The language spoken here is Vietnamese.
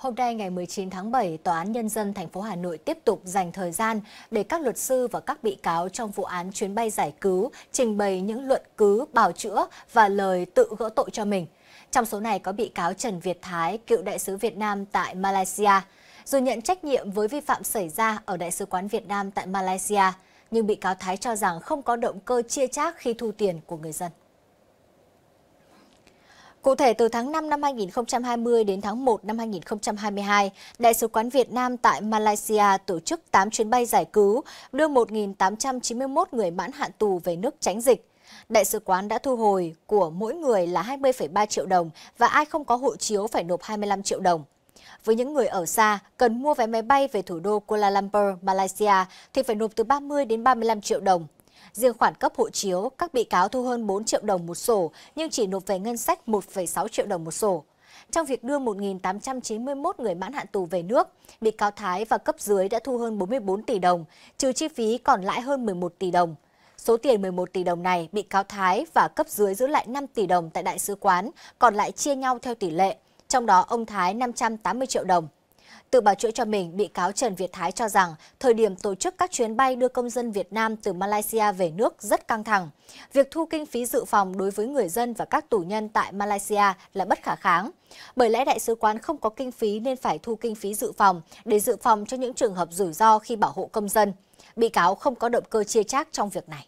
Hôm nay ngày 19 tháng 7, Tòa án Nhân dân thành phố Hà Nội tiếp tục dành thời gian để các luật sư và các bị cáo trong vụ án chuyến bay giải cứu trình bày những luận cứ, bảo chữa và lời tự gỡ tội cho mình. Trong số này có bị cáo Trần Việt Thái, cựu đại sứ Việt Nam tại Malaysia. Dù nhận trách nhiệm với vi phạm xảy ra ở Đại sứ quán Việt Nam tại Malaysia, nhưng bị cáo Thái cho rằng không có động cơ chia chác khi thu tiền của người dân. Cụ thể, từ tháng 5 năm 2020 đến tháng 1 năm 2022, Đại sứ quán Việt Nam tại Malaysia tổ chức 8 chuyến bay giải cứu, đưa 1.891 người mãn hạn tù về nước tránh dịch. Đại sứ quán đã thu hồi của mỗi người là 20,3 triệu đồng và ai không có hộ chiếu phải nộp 25 triệu đồng. Với những người ở xa cần mua vé máy bay về thủ đô Kuala Lumpur, Malaysia thì phải nộp từ 30 đến 35 triệu đồng. Riêng khoản cấp hộ chiếu, các bị cáo thu hơn 4 triệu đồng một sổ nhưng chỉ nộp về ngân sách 1,6 triệu đồng một sổ. Trong việc đưa 1.891 người mãn hạn tù về nước, bị cáo Thái và cấp dưới đã thu hơn 44 tỷ đồng, trừ chi phí còn lãi hơn 11 tỷ đồng. Số tiền 11 tỷ đồng này, bị cáo Thái và cấp dưới giữ lại 5 tỷ đồng tại đại sứ quán, còn lại chia nhau theo tỷ lệ, trong đó ông Thái 580 triệu đồng, Tự bào chữa cho mình, bị cáo Trần Việt Thái cho rằng thời điểm tổ chức các chuyến bay đưa công dân Việt Nam từ Malaysia về nước rất căng thẳng. Việc thu kinh phí dự phòng đối với người dân và các tù nhân tại Malaysia là bất khả kháng. Bởi lẽ đại sứ quán không có kinh phí nên phải thu kinh phí dự phòng để dự phòng cho những trường hợp rủi ro khi bảo hộ công dân. Bị cáo không có động cơ chia chác trong việc này.